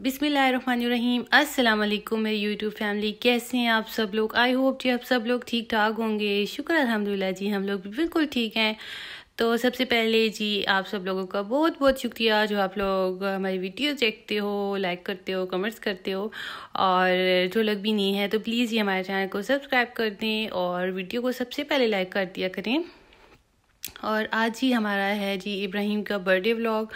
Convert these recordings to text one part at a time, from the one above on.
बिसमीम अस्सलाम मेरी यूट्यूब फैमिली कैसे हैं आप सब लोग आई होप जी आप सब लोग ठीक ठाक होंगे शुक्र अल्हम्दुलिल्लाह जी हम लोग बिल्कुल ठीक हैं तो सबसे पहले जी आप सब लोगों का बहुत बहुत शुक्रिया जो आप लोग हमारी वीडियो देखते हो लाइक करते हो कमेंट्स करते हो और जो लोग भी नहीं है तो प्लीज़ ये हमारे चैनल को सब्सक्राइब कर दें और वीडियो को सबसे पहले लाइक कर दिया करें और आज ही हमारा है जी इब्राहिम का बर्थडे व्लॉग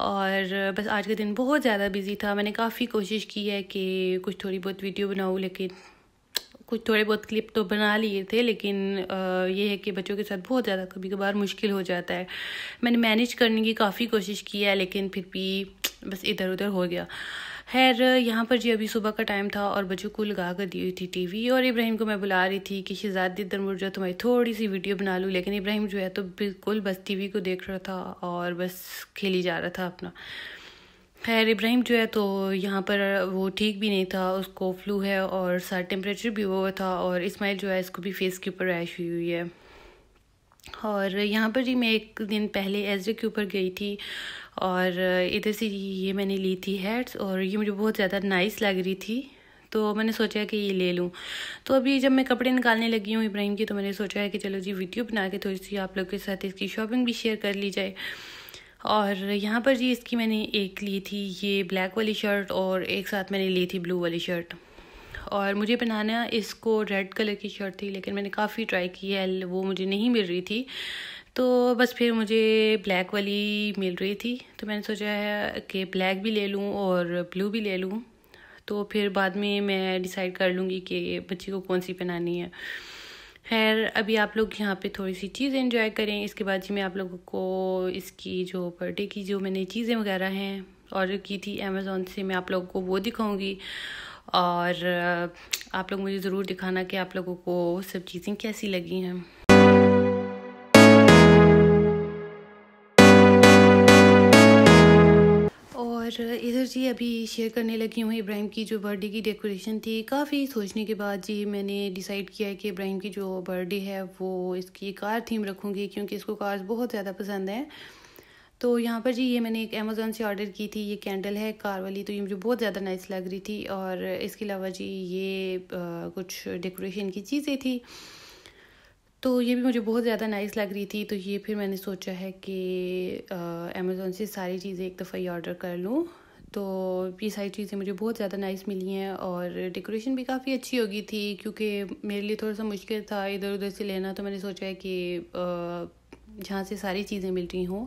और बस आज का दिन बहुत ज़्यादा बिज़ी था मैंने काफ़ी कोशिश की है कि कुछ थोड़ी बहुत वीडियो बनाऊँ लेकिन कुछ थोड़े बहुत क्लिप तो बना लिए थे लेकिन ये है कि बच्चों के साथ बहुत ज़्यादा कभी कभार मुश्किल हो जाता है मैंने मैनेज करने की काफ़ी कोशिश की है लेकिन फिर भी बस इधर उधर हो गया खैर यहाँ पर जी अभी सुबह का टाइम था और बच्चों को लगा कर दी हुई थी टीवी और इब्राहिम को मैं बुला रही थी कि शहजादी दिदर मुर्जा तुम्हारी थोड़ी सी वीडियो बना लूँ लेकिन इब्राहिम जो है तो बिल्कुल बस टीवी को देख रहा था और बस खेली जा रहा था अपना खैर इब्राहिम जो है तो यहाँ पर वो ठीक भी नहीं था उसको फ्लू है और सारा टेम्परेचर भी हुआ था और इसमाइल जो है इसको भी फेस के ऊपर रैश हुई हुई है और यहाँ पर जी मैं एक दिन पहले एजरे के ऊपर गई थी और इधर से ये मैंने ली थी हेड्स और ये मुझे बहुत ज़्यादा नाइस लग रही थी तो मैंने सोचा कि ये ले लूँ तो अभी जब मैं कपड़े निकालने लगी हूँ इब्राहिम की तो मैंने सोचा है कि चलो जी वीडियो बना के थोड़ी सी आप लोग के साथ इसकी शॉपिंग भी शेयर कर ली जाए और यहाँ पर जी इसकी मैंने एक ली थी ये ब्लैक वाली शर्ट और एक साथ मैंने ली थी ब्लू वाली शर्ट और मुझे बनाना इसको रेड कलर की शर्ट थी लेकिन मैंने काफ़ी ट्राई की है वो मुझे नहीं मिल रही थी तो बस फिर मुझे ब्लैक वाली मिल रही थी तो मैंने सोचा है कि ब्लैक भी ले लूँ और ब्लू भी ले लूँ तो फिर बाद में मैं डिसाइड कर लूँगी कि बच्ची को कौन सी पहनानी है खैर अभी आप लोग यहाँ पे थोड़ी सी चीज़ एंजॉय करें इसके बाद जी मैं आप लोगों को इसकी जो बर्थडे की जो मैंने चीज़ें वगैरह हैं ऑर्डर की थी अमेज़ोन से मैं आप लोगों को वो दिखाऊंगी और आप लोग मुझे ज़रूर दिखाना कि आप लोगों को सब चीज़ें कैसी लगी हैं और इधर जी अभी शेयर करने लगी हूँ इब्राहिम की जो बर्थडे की डेकोरेशन थी काफ़ी सोचने के बाद जी मैंने डिसाइड किया है कि इब्राहिम की जो बर्थडे है वो इसकी कार थीम रखूँगी क्योंकि इसको कार्स बहुत ज़्यादा पसंद है तो यहाँ पर जी ये मैंने एक अमेज़ोन से ऑर्डर की थी ये कैंडल है कार वाली तो ये मुझे बहुत ज़्यादा नाइस लग रही थी और इसके अलावा जी ये आ, कुछ डेकोरेशन की चीज़ें थी तो ये भी मुझे बहुत ज़्यादा नाइस लग रही थी तो ये फिर मैंने सोचा है कि अमेज़ोन से सारी चीज़ें एक दफ़ा ही ऑर्डर कर लूँ तो ये सारी चीज़ें मुझे बहुत ज़्यादा नाइस मिली हैं और डेकोरेशन भी काफ़ी अच्छी होगी थी क्योंकि मेरे लिए थोड़ा सा मुश्किल था इधर उधर से लेना तो मैंने सोचा है कि जहाँ से सारी चीज़ें मिल रही हों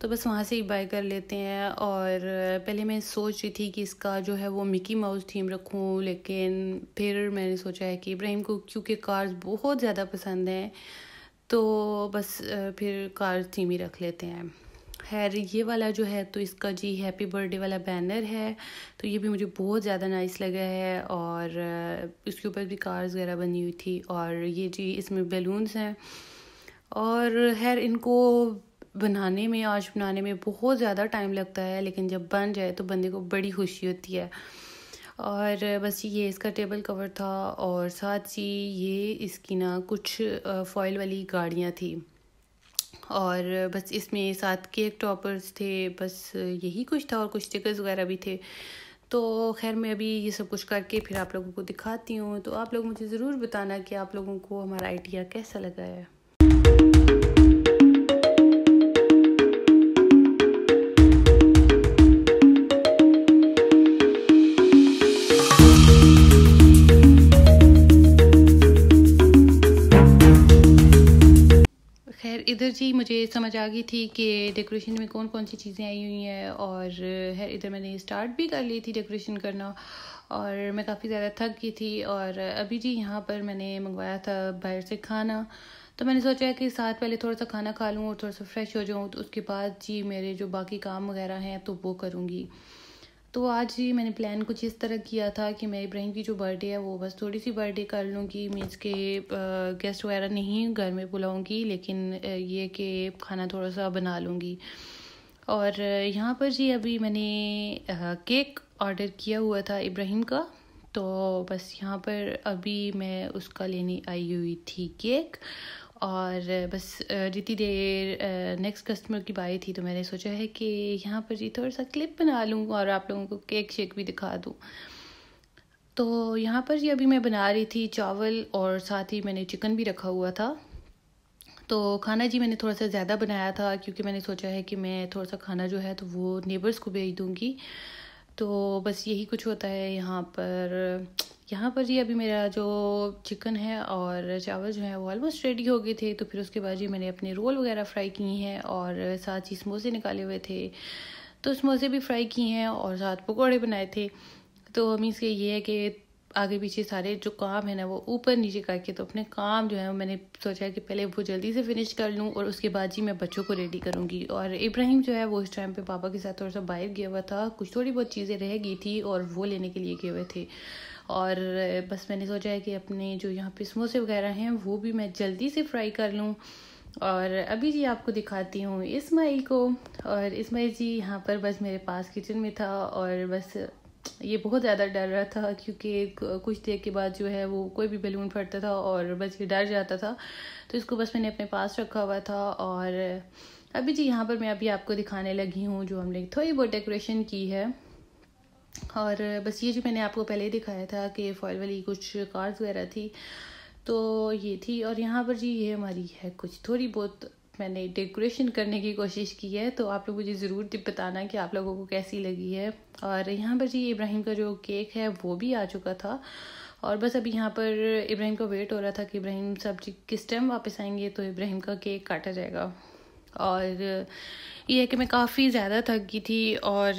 तो बस वहाँ से ही बाय कर लेते हैं और पहले मैं सोच रही थी कि इसका जो है वो मिकी माउस थीम रखूँ लेकिन फिर मैंने सोचा है कि इब्राहिम को क्योंकि कार्स बहुत ज़्यादा पसंद हैं तो बस फिर कार थीम ही रख लेते हैं खैर ये वाला जो है तो इसका जी हैप्पी बर्थडे वाला बैनर है तो ये भी मुझे बहुत ज़्यादा नाइस लगा है और इसके ऊपर भी कार्स वगैरह बनी हुई थी और ये जी इसमें बैलून्स हैं और खैर इनको बनाने में आज बनाने में बहुत ज़्यादा टाइम लगता है लेकिन जब बन जाए तो बंदे को बड़ी खुशी होती है और बस ये इसका टेबल कवर था और साथ ही ये इसकी ना कुछ फॉइल वाली गाड़ियाँ थी और बस इसमें साथ केक टॉपर्स थे बस यही कुछ था और कुछ स्टिकर्स वगैरह भी थे तो खैर मैं अभी ये सब कुछ करके फिर आप लोगों को दिखाती हूँ तो आप लोग मुझे ज़रूर बताना कि आप लोगों को हमारा आइडिया कैसा लगा है इधर जी मुझे समझ आ गई थी कि डेकोरेशन में कौन कौन सी चीज़ें आई हुई हैं और है इधर मैंने स्टार्ट भी कर ली थी डेकोरेशन करना और मैं काफ़ी ज़्यादा थक गई थी और अभी जी यहाँ पर मैंने मंगवाया था बाहर से खाना तो मैंने सोचा कि साथ पहले थोड़ा सा खाना खा लूँ और थोड़ा सा फ्रेश हो जाऊँ तो उसके बाद जी मेरे जो बाकी काम वगैरह हैं तो वो करूँगी तो आज ही मैंने प्लान कुछ इस तरह किया था कि मैं इब्राहिम की जो बर्थडे है वो बस थोड़ी सी बर्थडे कर लूँगी मीन्स के गेस्ट वगैरह नहीं घर में बुलाऊँगी लेकिन ये कि खाना थोड़ा सा बना लूँगी और यहाँ पर जी अभी मैंने केक ऑर्डर किया हुआ था इब्राहिम का तो बस यहाँ पर अभी मैं उसका लेने आई हुई थी केक और बस जितनी देर नेक्स्ट कस्टमर की बारी थी तो मैंने सोचा है कि यहाँ पर जी थोड़ा सा क्लिप बना लूँ और आप लोगों को केक शेक भी दिखा दूँ तो यहाँ पर जी अभी मैं बना रही थी चावल और साथ ही मैंने चिकन भी रखा हुआ था तो खाना जी मैंने थोड़ा सा ज़्यादा बनाया था क्योंकि मैंने सोचा है कि मैं थोड़ा सा खाना जो है तो वो नेबर्स को भेज दूँगी तो बस यही कुछ होता है यहाँ पर यहाँ पर जी अभी मेरा जो चिकन है और चावल जो है वो ऑलमोस्ट रेडी हो गए थे तो फिर उसके बाद जी मैंने अपने रोल वगैरह फ्राई किए हैं और साथ ही समोसे निकाले हुए थे तो समोसे भी फ्राई किए हैं और साथ पकौड़े बनाए थे तो हम इसके ये है कि आगे पीछे सारे जो काम है ना वो ऊपर नीचे करके तो अपने काम जो है मैंने सोचा कि पहले वो जल्दी से फिनिश कर लूँ और उसके बाद ही मैं बच्चों को रेडी करूँगी और इब्राहिम जो है वो इस टाइम पे पापा के साथ थोड़ा सा बाहर गया हुआ था कुछ थोड़ी बहुत चीज़ें रह गई थी और वो लेने के लिए गए हुए थे और बस मैंने सोचा है कि अपने जो यहाँ पे समोसे वगैरह हैं वो भी मैं जल्दी से फ्राई कर लूँ और अभी जी आपको दिखाती हूँ इसमाइल को और इसमाइल जी यहाँ पर बस मेरे पास किचन में था और बस ये बहुत ज़्यादा डर रहा था क्योंकि कुछ देर के बाद जो है वो कोई भी बैलून फटता था और बस ये डर जाता था तो इसको बस मैंने अपने पास रखा हुआ था और अभी जी यहाँ पर मैं अभी आपको दिखाने लगी हूँ जो हमने थोड़ी बहुत डेकोरेशन की है और बस ये जो मैंने आपको पहले दिखाया था कि फॉयल वाली कुछ कार्स वगैरह थी तो ये थी और यहाँ पर जी ये हमारी है कुछ थोड़ी बहुत मैंने डेकोरेशन करने की कोशिश की है तो आप लोग मुझे ज़रूर बताना कि आप लोगों को कैसी लगी है और यहाँ पर जी इब्राहिम का जो केक है वो भी आ चुका था और बस अभी यहाँ पर इब्राहिम का वेट हो रहा था कि इब्राहिम साहब जी किस टाइम वापस आएंगे तो इब्राहिम का केक काटा जाएगा और ये है कि मैं काफ़ी ज़्यादा थक गई थी और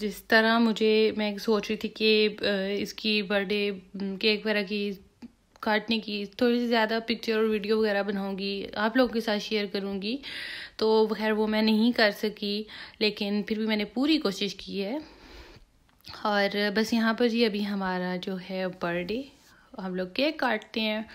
जिस तरह मुझे मैं सोच रही थी कि इसकी बर्थडे केक वगैरह की काटने की थोड़ी सी ज़्यादा पिक्चर और वीडियो वगैरह बनाऊंगी आप लोगों के साथ शेयर करूंगी तो खैर वो मैं नहीं कर सकी लेकिन फिर भी मैंने पूरी कोशिश की है और बस यहाँ पर जी अभी हमारा जो है बर्थडे हम लोग केक काटते हैं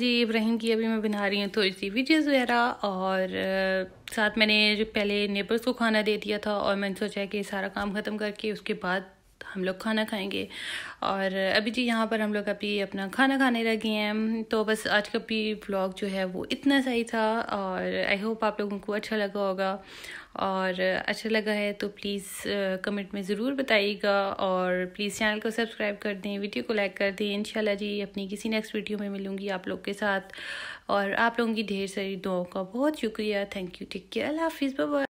जी इब्राहिम की अभी मैं बना रही हूँ थोड़ी तो सी वीडियोज़ वगैरह और साथ मैंने जो पहले नेबर्स को खाना दे दिया था और मैंने सोचा कि सारा काम ख़त्म करके उसके बाद हम लोग खाना खाएंगे और अभी जी यहाँ पर हम लोग अभी अपना खाना खाने लगे हैं तो बस आज का भी ब्लॉग जो है वो इतना सही था और आई होप आप लोगों को अच्छा लगा होगा और अच्छा लगा है तो प्लीज़ कमेंट में ज़रूर बताइएगा और प्लीज़ चैनल को सब्सक्राइब कर दें वीडियो को लाइक कर दें इंशाल्लाह जी अपनी किसी नेक्स्ट वीडियो में मिलूँगी आप लोग के साथ और आप लोगों की ढेर सारी दुआओं का बहुत शुक्रिया थैंक यू टेक केयर अल्लाह हाफिज़ बाबा